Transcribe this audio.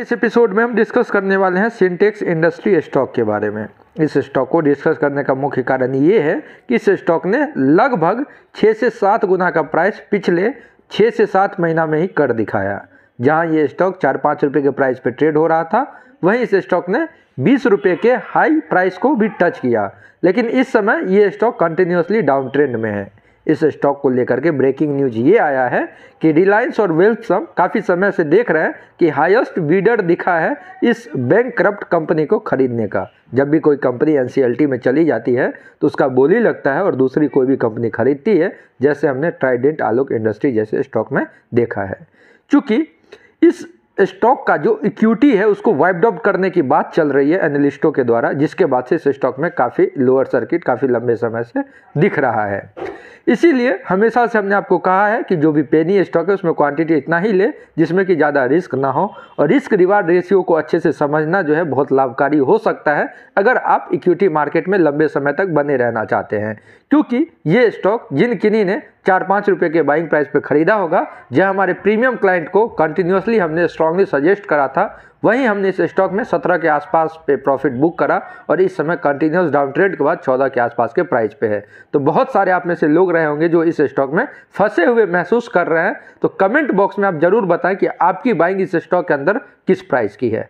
इस एपिसोड में हम डिस्कस करने वाले हैं सिंटेक्स इंडस्ट्री स्टॉक के बारे में इस स्टॉक को डिस्कस करने का मुख्य कारण ये है कि इस स्टॉक ने लगभग छः से सात गुना का प्राइस पिछले छः से सात महीना में ही कर दिखाया जहाँ ये स्टॉक चार पाँच रुपये के प्राइस पर ट्रेड हो रहा था वहीं इस स्टॉक ने बीस रुपये के हाई प्राइस को भी टच किया लेकिन इस समय ये स्टॉक कंटिन्यूसली डाउन ट्रेंड में है इस स्टॉक को लेकर के ब्रेकिंग न्यूज ये आया है कि रिलायंस और वेल्थसम काफ़ी समय से देख रहे हैं कि हाईएस्ट बीडर दिखा है इस बैंक करप्ट कंपनी को खरीदने का जब भी कोई कंपनी एन में चली जाती है तो उसका बोली लगता है और दूसरी कोई भी कंपनी खरीदती है जैसे हमने ट्राइडेंट आलोक इंडस्ट्री जैसे स्टॉक में देखा है चूँकि इस स्टॉक का जो इक्विटी है उसको वाइप डॉप करने की बात चल रही है एनालिस्टों के द्वारा जिसके बाद से इस स्टॉक में काफ़ी लोअर सर्किट काफ़ी लंबे समय से दिख रहा है इसीलिए हमेशा से हमने आपको कहा है कि जो भी पेनी स्टॉक है उसमें क्वांटिटी इतना ही ले जिसमें कि ज़्यादा रिस्क ना हो और रिस्क रिवार्ड रेशियो को अच्छे से समझना जो है बहुत लाभकारी हो सकता है अगर आप इक्विटी मार्केट में लंबे समय तक बने रहना चाहते हैं क्योंकि ये स्टॉक जिन किन्हीं ने चार पाँच रुपये के बाइंग प्राइस पे ख़रीदा होगा जहाँ हमारे प्रीमियम क्लाइंट को कंटिन्यूसली हमने स्ट्रांगली सजेस्ट करा था वहीं हमने इस स्टॉक में सत्रह के आसपास पे प्रॉफिट बुक करा और इस समय कंटिन्यूस डाउन ट्रेड के बाद चौदह के आसपास के प्राइस पे है तो बहुत सारे आप में से लोग रहे होंगे जो इस स्टॉक में फंसे हुए महसूस कर रहे हैं तो कमेंट बॉक्स में आप ज़रूर बताएं कि आपकी बाइंग इस स्टॉक के अंदर किस प्राइस की है